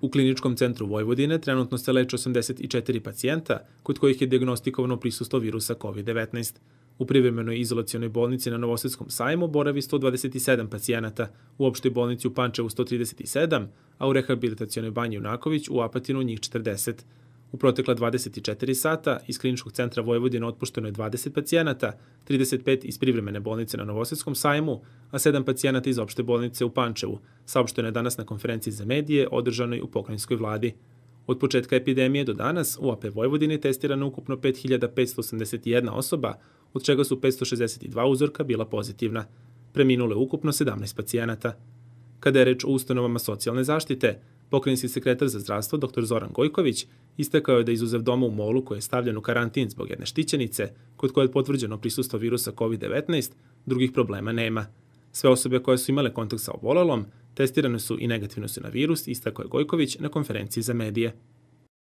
U kliničkom centru Vojvodine trenutno se leče 84 pacijenta, kod kojih je diagnostikovano prisustvo virusa COVID-19. U privremenoj izolacijonoj bolnici na Novosvetskom sajmu boravi 127 pacijenata, u opštoj bolnici u Pančevu 137, a u rehabilitacijonoj banji Unaković u Apatinu njih 40. U protekla 24 sata iz kliničkog centra Vojvodina otpušteno je 20 pacijenata, 35 iz privremene bolnice na Novosvetskom sajmu, a sedam pacijenata iz opšte bolnice u Pančevu, saopšteno je danas na konferenciji za medije održanoj u pokrajinskoj vladi. Od početka epidemije do danas u AP Vojvodini testirano ukupno 5581 osoba, od čega su 562 uzorka bila pozitivna. Preminulo je ukupno 17 pacijenata. Kada je reč o ustanovama socijalne zaštite, pokrajinski sekretar za zdravstvo dr. Zoran Gojković istakao je da izuzev doma u Molu koji je stavljen u karantin zbog jedne štićenice, kod koje je potvrđeno prisustvo virusa COVID-19, drugih problema nema. Sve osobe koje su imale kontakt sa obolelom testirane su i negativno su na virus, istako je Gojković na konferenciji za medije.